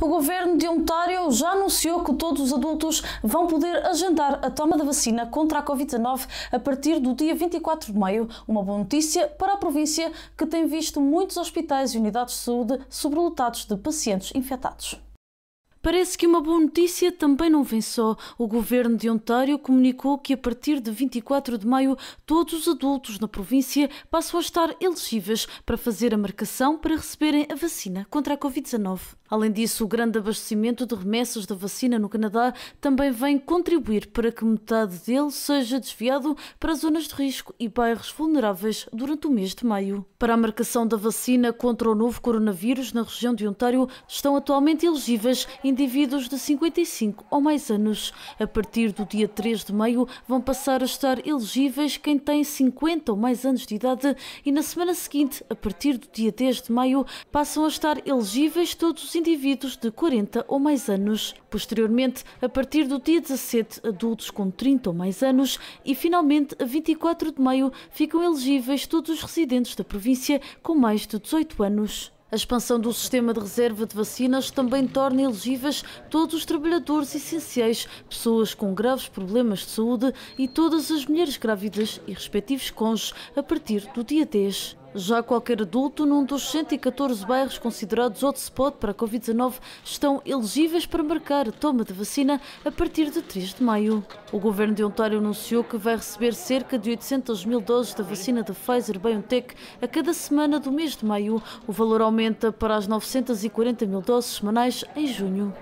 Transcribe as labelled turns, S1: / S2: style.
S1: o governo de Ontário já anunciou que todos os adultos vão poder agendar a toma da vacina contra a Covid-19 a partir do dia 24 de maio. Uma boa notícia para a província que tem visto muitos hospitais e unidades de saúde sobrelotados de pacientes infectados. Parece que uma boa notícia também não vem só. O governo de Ontário comunicou que a partir de 24 de maio todos os adultos na província passam a estar elegíveis para fazer a marcação para receberem a vacina contra a Covid-19. Além disso, o grande abastecimento de remessas da vacina no Canadá também vem contribuir para que metade dele seja desviado para zonas de risco e bairros vulneráveis durante o mês de maio. Para a marcação da vacina contra o novo coronavírus na região de Ontário, estão atualmente elegíveis indivíduos de 55 ou mais anos. A partir do dia 3 de maio, vão passar a estar elegíveis quem tem 50 ou mais anos de idade e na semana seguinte, a partir do dia 10 de maio, passam a estar elegíveis todos os indivíduos de 40 ou mais anos. Posteriormente, a partir do dia 17, adultos com 30 ou mais anos e, finalmente, a 24 de maio, ficam elegíveis todos os residentes da província com mais de 18 anos. A expansão do sistema de reserva de vacinas também torna elegíveis todos os trabalhadores essenciais, pessoas com graves problemas de saúde e todas as mulheres grávidas e respectivos cônjuges a partir do dia 10. Já qualquer adulto num dos 114 bairros considerados hotspot para a Covid-19 estão elegíveis para marcar a toma de vacina a partir de 3 de maio. O governo de Ontário anunciou que vai receber cerca de 800 mil doses da vacina da Pfizer-BioNTech a cada semana do mês de maio. O valor aumenta para as 940 mil doses semanais em junho.